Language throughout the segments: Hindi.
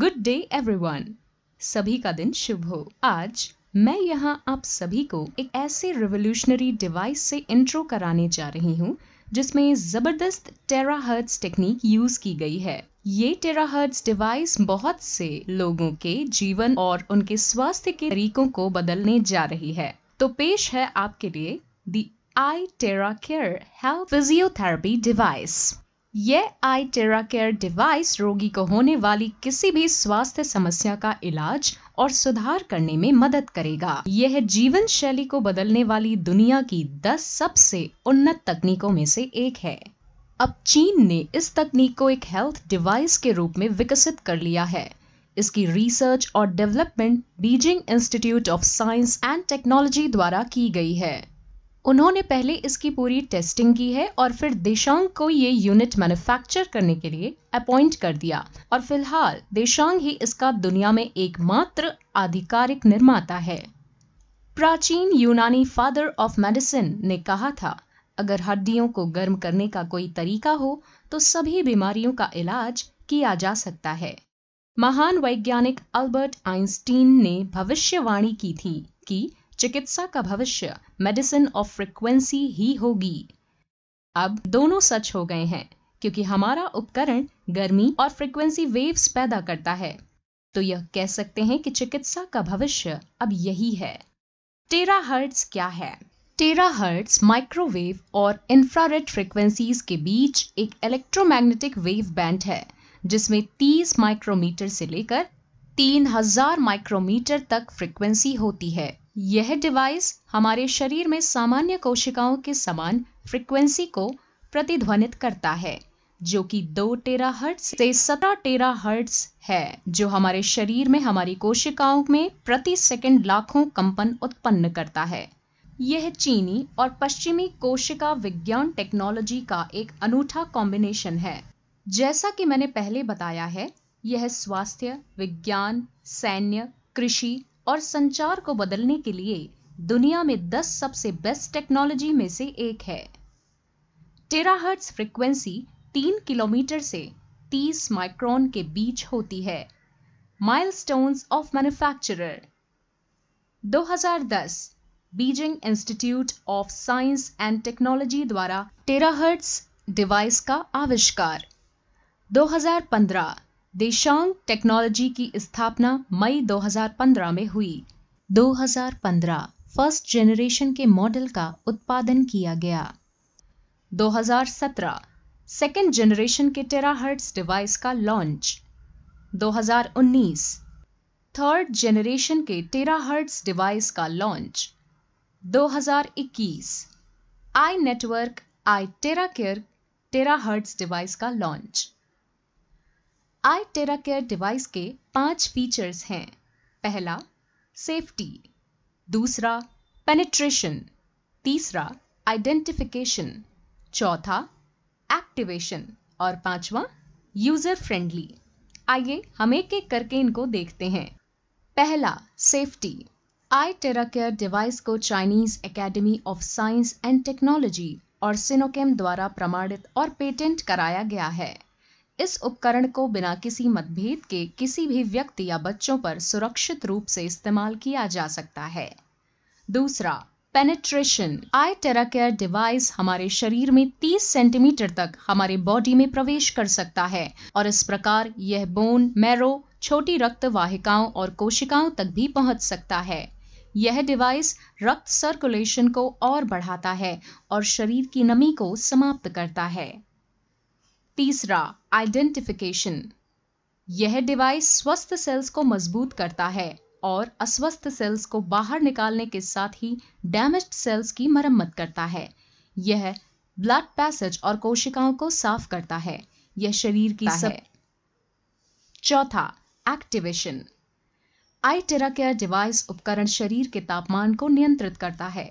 गुड डे एवरीवन सभी का दिन शुभ हो आज मैं यहाँ आप सभी को एक ऐसे रिवोल्यूशनरी डिवाइस से इंट्रो कराने जा रही हूँ जिसमें जबरदस्त टेराहर्ट्स टेक्निक यूज की गई है ये टेराहर्ट्स डिवाइस बहुत से लोगों के जीवन और उनके स्वास्थ्य के तरीकों को बदलने जा रही है तो पेश है आपके लिए the eye Terra care health physiotherapy device यह आई केयर डिवाइस रोगी को होने वाली किसी भी स्वास्थ्य समस्या का इलाज और सुधार करने में मदद करेगा यह जीवन शैली को बदलने वाली दुनिया की 10 सबसे उन्नत तकनीकों में से एक है अब चीन ने इस तकनीक को एक हेल्थ डिवाइस के रूप में विकसित कर लिया है इसकी रिसर्च और development Beijing institute of science and technology द्वारा की गई है उन्होंने पहले इसकी पूरी टेस्टिंग की है और फिर देशांग को ये यूनिट मैन्युफैक्चर करने के लिए अपॉइंट कर दिया और फिलहाल देशांग ही इसका दुनिया में एकमात्र आधिकारिक निर्माता है प्राचीन यूनानी फादर ऑफ मेडिसिन ने कहा था अगर हड्डियों को गर्म करने का कोई तरीका हो तो सभी बीमारियों का इलाज किया जा सकता है महान वैज्ञानिक अल्बर्ट आइंस्टीन ने भविष्यवाणी की थी कि चिकित्सा का भविष्य मेडिसिन ऑफ फ्रिक्वेंसी ही होगी अब दोनों सच हो गए हैं क्योंकि हमारा उपकरण गर्मी और फ्रिक्वेंसी वेव्स पैदा करता है तो यह कह सकते हैं कि चिकित्सा का भविष्य अब यही है टेरा हर्ट्स क्या है टेरा हर्ट्स माइक्रोवेव और इंफ्रारेड फ्रिक्वेंसीज के बीच एक इलेक्ट्रोमैग्नेटिक वेव बैंड है जिसमें 30 माइक्रोमीटर से लेकर 3000 माइक्रोमीटर तक फ्रिक्वेंसी होती है यह डिवाइस हमारे शरीर में सामान्य कोशिकाओं के समान फ्रीक्वेंसी को प्रतिध्वनित करता है जो कि दो टेरा हर्ट से सत्रह टेरा हर्ट्स है जो हमारे शरीर में हमारी कोशिकाओं में प्रति सेकंड लाखों कंपन उत्पन्न करता है यह चीनी और पश्चिमी कोशिका विज्ञान टेक्नोलॉजी का एक अनूठा कॉम्बिनेशन है जैसा कि मैंने पहले बताया है यह स्वास्थ्य विज्ञान सैन्य कृषि और संचार को बदलने के लिए दुनिया में 10 सबसे बेस्ट टेक्नोलॉजी में से एक है टेराहर्ट्स फ्रीक्वेंसी 3 किलोमीटर से 30 माइक्रोन के बीच होती है milestones of manufacturer 2010 Beijing institute of science and technology द्वारा टेराहर्ट्स डिवाइस का आविष्कार 2015 देशांग टेक्नोलॉजी की स्थापना मई 2015 में हुई 2015 फर्स्ट जेनरेशन के मॉडल का उत्पादन किया गया 2017 सेकेंड जनरेशन के टेराहर्ट्स डिवाइस का लॉन्च 2019 थर्ड जनरेशन के टेराहर्ट्स डिवाइस का launch 2021 I network I Terra iTeraCare terahertz device का लॉन्च आई टेरा केयर डिवाइस के पांच फीचर्स हैं पहला सेफ्टी दूसरा पेनिट्रेशन तीसरा आइडेंटिफिकेशन चौथा एक्टिवेशन और पांचवा यूजर फ्रेंडली आइए हम एक एक करके इनको देखते हैं पहला सेफ्टी आई टेरा केयर डिवाइस को Chinese academy of science and technology और सिनोकेम द्वारा प्रमाणित और पेटेंट कराया गया है इस उपकरण को बिना किसी मतभेद के किसी भी व्यक्ति या बच्चों पर सुरक्षित रूप से इस्तेमाल किया जा सकता है दूसरा पेनेट्रेशन आई टेराकेयर डिवाइस हमारे शरीर में 30 सेंटीमीटर तक हमारे बॉडी में प्रवेश कर सकता है और इस प्रकार यह बोन मैरो छोटी रक्त वाहिकाओं और कोशिकाओं तक भी पहुंच सकता है यह डिवाइस रक्त सर्कुलेशन को और बढ़ाता है और शरीर की नमी को समाप्त करता है तीसरा आइडेंटिफिकेशन यह डिवाइस स्वस्थ सेल्स को मजबूत करता है और अस्वस्थ सेल्स को बाहर निकालने के साथ ही डैमेज्ड सेल्स की मरम्मत करता है यह ब्लड पैसेज और कोशिकाओं को साफ करता है यह शरीर की सब है। चौथा एक्टिवेशन आई टेरा केयर डिवाइस उपकरण शरीर के तापमान को नियंत्रित करता है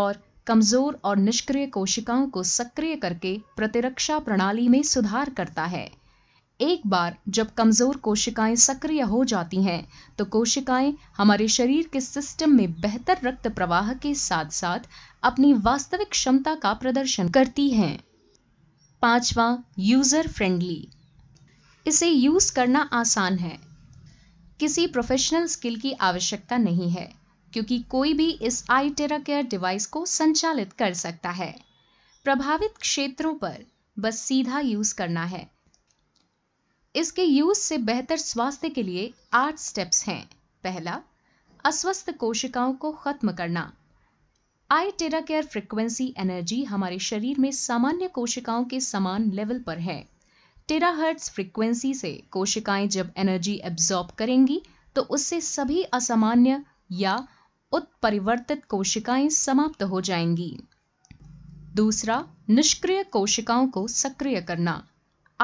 और कमजोर और निष्क्रिय कोशिकाओं को सक्रिय करके प्रतिरक्षा प्रणाली में सुधार करता है एक बार जब कमजोर कोशिकाएं सक्रिय हो जाती हैं तो कोशिकाएं हमारे शरीर के सिस्टम में बेहतर रक्त प्रवाह के साथ साथ अपनी वास्तविक क्षमता का प्रदर्शन करती हैं पांचवा यूजर फ्रेंडली इसे यूज करना आसान है किसी प्रोफेशनल स्किल की आवश्यकता नहीं है क्योंकि कोई भी इस आई टेरा केयर डिवाइस को संचालित कर सकता है प्रभावित क्षेत्रों पर बस सीधा यूज करना है इसके यूज से बेहतर स्वास्थ्य के लिए आठ स्टेप्स हैं पहला अस्वस्थ कोशिकाओं को खत्म करना आई टेरा केयर फ्रिक्वेंसी एनर्जी हमारे शरीर में सामान्य कोशिकाओं के समान लेवल पर है टेराहर्ट्स फ्रिक्वेंसी से कोशिकाएं जब एनर्जी एब्जॉर्ब करेंगी तो उससे सभी असामान्य या उत्परिवर्तित कोशिकाएं समाप्त हो जाएंगी दूसरा निष्क्रिय कोशिकाओं को सक्रिय करना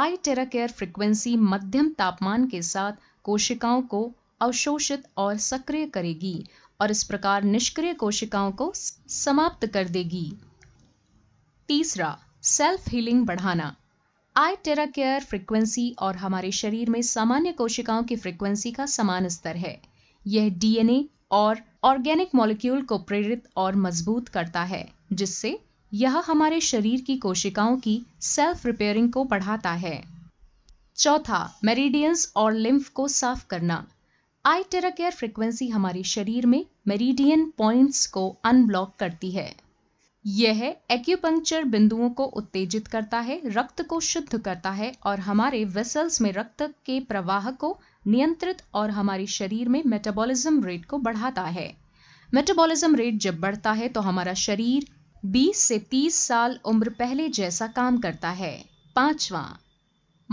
आई टेराकेयर फ्रीक्वेंसी मध्यम तापमान के साथ कोशिकाओं को अवशोषित और सक्रिय करेगी और इस प्रकार निष्क्रिय कोशिकाओं को समाप्त कर देगी तीसरा सेल्फ हीलिंग बढ़ाना आई टेरा केयर फ्रिक्वेंसी और हमारे शरीर में सामान्य कोशिकाओं की फ्रिक्वेंसी का समान स्तर है यह डीएनए और ऑर्गेनिक मॉलिक्यूल को प्रेरित और मजबूत करता है जिससे यह हमारे शरीर की कोशिकाओं की सेल्फ रिपेयरिंग को बढ़ाता है चौथा मेरिडियंस और लिम्फ को साफ करना आई टेराकेयर फ्रिक्वेंसी हमारे शरीर में मेरिडियन पॉइंट्स को अनब्लॉक करती है यह एक्यूपंक्चर बिंदुओं को उत्तेजित करता है रक्त को शुद्ध करता है और हमारे वेसल्स में रक्त के प्रवाह को नियंत्रित और हमारे शरीर में मेटाबॉलिज्म रेट को बढ़ाता है मेटाबॉलिज्म रेट जब बढ़ता है तो हमारा शरीर 20 से 30 साल उम्र पहले जैसा काम करता है पांचवा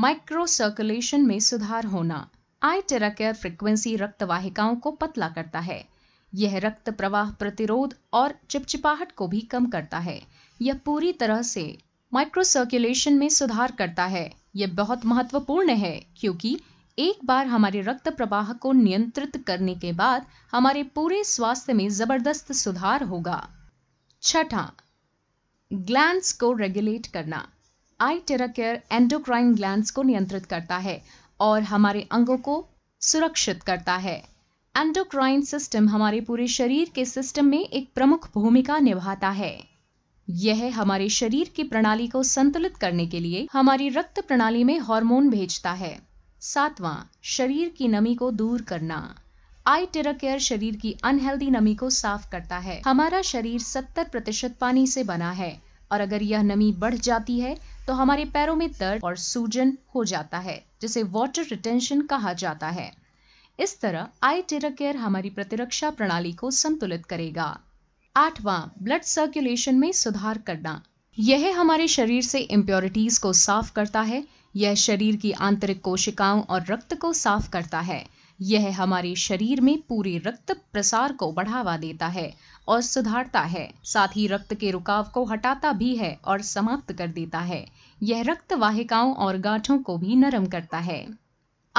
माइक्रो सर्कुलेशन में सुधार होना आई टेराकेयर फ्रिक्वेंसी रक्त वाहिकाओं को पतला करता है यह रक्त प्रवाह प्रतिरोध और चिपचिपाहट को भी कम करता है यह पूरी तरह से माइक्रो सर्कुलेशन में सुधार करता है यह बहुत महत्वपूर्ण है क्योंकि एक बार हमारे रक्त प्रवाह को नियंत्रित करने के बाद हमारे पूरे स्वास्थ्य में जबरदस्त सुधार होगा छठा ग्लैंड्स को रेगुलेट करना आई टेराकेयर एंडोक्राइन ग्लैंड्स को नियंत्रित करता है और हमारे अंगों को सुरक्षित करता है एंडोक्राइन सिस्टम हमारे पूरे शरीर के सिस्टम में एक प्रमुख भूमिका निभाता है यह हमारे शरीर की प्रणाली को संतुलित करने के लिए हमारी रक्त प्रणाली में हार्मोन भेजता है सातवां शरीर की नमी को दूर करना आई टेरा केयर शरीर की अनहेल्दी नमी को साफ करता है हमारा शरीर 70 प्रतिशत पानी से बना है और अगर यह नमी बढ़ जाती है तो हमारे पैरों में दर्द और सूजन हो जाता है जिसे वाटर रिटेंशन कहा जाता है इस तरह आई टेरा केयर हमारी प्रतिरक्षा प्रणाली को संतुलित करेगा आठवां ब्लड सर्कुलेशन में सुधार करना यह हमारे शरीर से इम्प्योरिटीज को साफ करता है यह शरीर की आंतरिक कोशिकाओं और रक्त को साफ करता है यह हमारे शरीर में पूरे रक्त प्रसार को बढ़ावा देता है और सुधारता है साथ ही रक्त के रुकाव को हटाता भी है और समाप्त कर देता है यह रक्त वाहिकाओं और गांठों को भी नरम करता है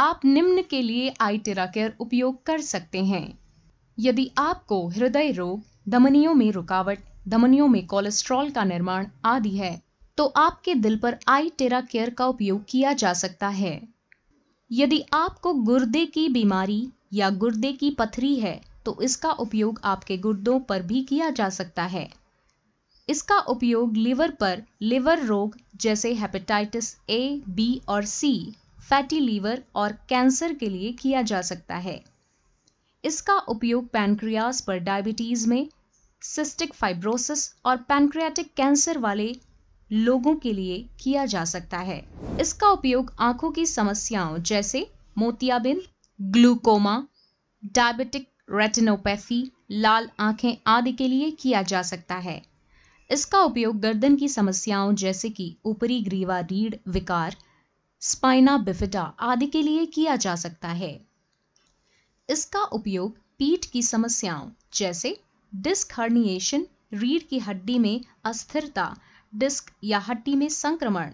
आप निम्न के लिए केयर उपयोग कर सकते हैं यदि आपको हृदय रोग धमनियों में रुकावट धमनियों में कोलेस्ट्रॉल का निर्माण आदि है तो आपके दिल पर आई टेरा केयर का उपयोग किया जा सकता है यदि आपको गुर्दे की बीमारी या गुर्दे की पथरी है तो इसका उपयोग आपके गुर्दों पर भी किया जा सकता है इसका उपयोग लिवर पर लिवर रोग जैसे हेपेटाइटिस ए बी और सी फैटी लीवर और कैंसर के लिए किया जा सकता है इसका उपयोग पैनक्रियास पर डायबिटीज में सिस्टिक फाइब्रोसिस और पैनक्रियाटिक कैंसर वाले लोगों के लिए किया जा सकता है इसका उपयोग आंखों की समस्याओं जैसे मोतियाबिंद ग्लूकोमा डायबिटिक रेटिनोपैथी लाल आंखें आदि के लिए किया जा सकता है इसका उपयोग गर्दन की समस्याओं जैसे कि ऊपरी ग्रीवा रीढ़ विकार स्पाइना बिफिटा आदि के लिए किया जा सकता है इसका उपयोग पीठ की समस्याओं जैसे डिस्क हर्निएशन रीढ़ की हड्डी में अस्थिरता डिस्क या हड्डी में संक्रमण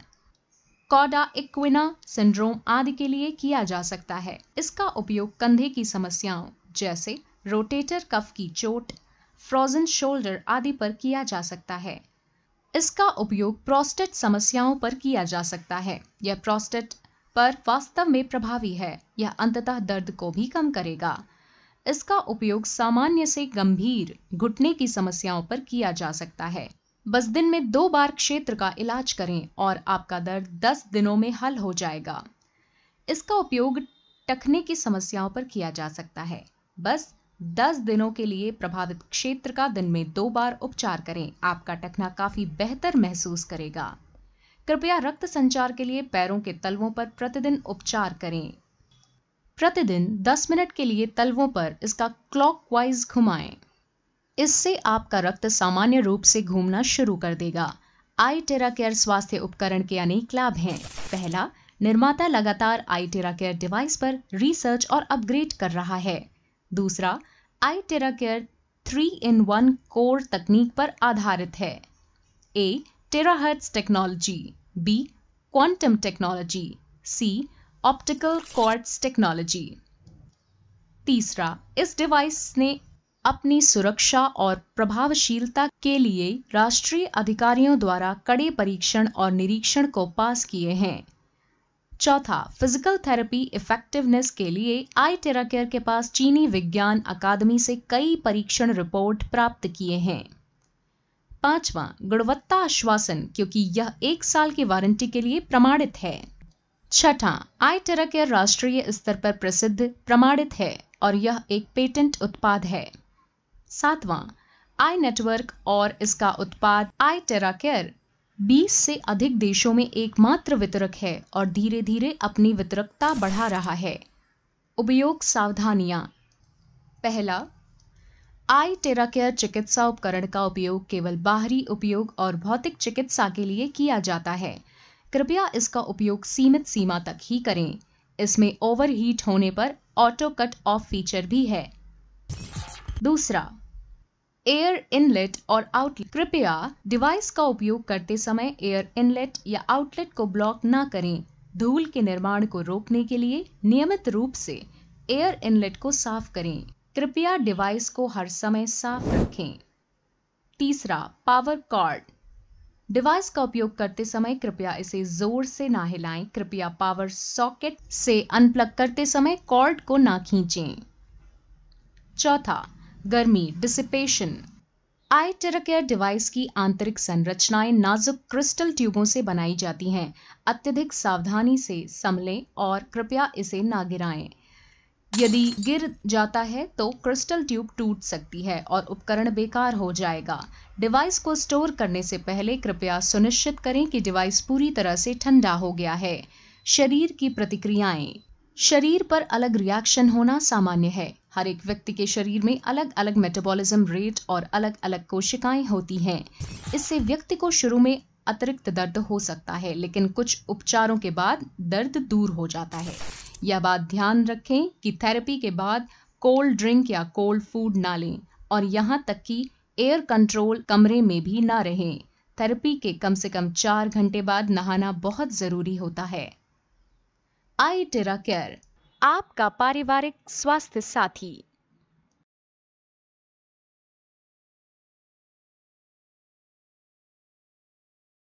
कॉडा इक्विना सिंड्रोम आदि के लिए किया जा सकता है इसका उपयोग कंधे की समस्याओं जैसे रोटेटर कफ की चोट फ्रोजन शोल्डर आदि पर किया जा सकता है इसका उपयोग प्रोस्टेट समस्याओं पर किया जा सकता है यह प्रोस्टेट पर वास्तव में प्रभावी है यह अंततः दर्द को भी कम करेगा इसका उपयोग सामान्य से गंभीर घुटने की समस्याओं पर किया जा सकता है बस दिन में दो बार क्षेत्र का इलाज करें और आपका दर्द 10 दिनों में हल हो जाएगा इसका उपयोग टखने की समस्याओं पर किया जा सकता है बस 10 दिनों के लिए प्रभावित क्षेत्र का दिन में दो बार उपचार करें आपका टखना काफी बेहतर महसूस करेगा कृपया रक्त संचार के लिए पैरों के तलवों पर प्रतिदिन उपचार करें प्रतिदिन 10 मिनट के लिए तलवों पर इसका क्लॉकवाइज घुमाएं इससे आपका रक्त सामान्य रूप से घूमना शुरू कर देगा आई टेरा केयर स्वास्थ्य उपकरण के अनेक लाभ हैं पहला निर्माता लगातार आई टेरा केयर डिवाइस पर रिसर्च और अपग्रेड कर रहा है दूसरा आई टेरा iTeraCare three in one core तकनीक पर आधारित है A terahertz technology B quantum technology C optical cords technology तीसरा इस डिवाइस ने अपनी सुरक्षा और प्रभावशीलता के लिए राष्ट्रीय अधिकारियों द्वारा कड़े परीक्षण और निरीक्षण को पास किए हैं चौथा फिजिकल थेरेपी इफेक्टिवनेस के लिए आई टेराकेयर के पास चीनी विज्ञान अकादमी से कई परीक्षण रिपोर्ट प्राप्त किए हैं पांचवा गुणवत्ता आश्वासन क्योंकि यह एक साल की वारंटी के लिए प्रमाणित है छठा आई टेराकेयर राष्ट्रीय स्तर पर प्रसिद्ध प्रमाणित है और यह एक पेटेंट उत्पाद है सातवां आई नेटवर्क और इसका उत्पाद आई टेराकेयर 20 से अधिक देशों में एकमात्र वितरक है और धीरे धीरे अपनी वितरकता बढ़ा रहा है उपयोग सावधानियां पहला आई टेरा केयर चिकित्सा उपकरण का उपयोग केवल बाहरी उपयोग और भौतिक चिकित्सा के लिए किया जाता है कृपया इसका उपयोग सीमित सीमा तक ही करें इसमें ओवरहीट होने पर ऑटो कट ऑफ फीचर भी है दूसरा एयर इनलेट और आउटलेट कृपया डिवाइस का उपयोग करते समय एयर इनलेट या आउटलेट को ब्लॉक ना करें धूल के निर्माण को रोकने के लिए नियमित रूप से एयर इनलेट को साफ करें कृपया डिवाइस को हर समय साफ रखें तीसरा पावर कॉर्ड डिवाइस का उपयोग करते समय कृपया इसे जोर से ना हिलाएं कृपया पावर सॉकेट से अनप्लग करते समय कॉर्ड को ना खींचें चौथा गर्मी डिसिपेशन आई टेरकेयर डिवाइस की आंतरिक संरचनाएं नाजुक क्रिस्टल ट्यूबों से बनाई जाती हैं अत्यधिक सावधानी से संभलें और कृपया इसे ना गिराएं यदि गिर जाता है तो क्रिस्टल ट्यूब टूट सकती है और उपकरण बेकार हो जाएगा डिवाइस को स्टोर करने से पहले कृपया सुनिश्चित करें कि डिवाइस पूरी तरह से ठंडा हो गया है शरीर की प्रतिक्रियाएं शरीर पर अलग रिएक्शन होना सामान्य है हर एक व्यक्ति के शरीर में अलग अलग मेटाबॉलिज्म रेट और अलग अलग कोशिकाएं होती हैं इससे व्यक्ति को शुरू में अतिरिक्त दर्द हो सकता है लेकिन कुछ उपचारों के बाद दर्द दूर हो जाता है यह बात ध्यान रखें कि थेरेपी के बाद कोल्ड ड्रिंक या कोल्ड फूड ना लें और यहाँ तक कि एयर कंट्रोल कमरे में भी ना रहें थेरेपी के कम से कम चार घंटे बाद नहाना बहुत ज़रूरी होता है आई टेरा केयर आपका पारिवारिक स्वास्थ्य साथी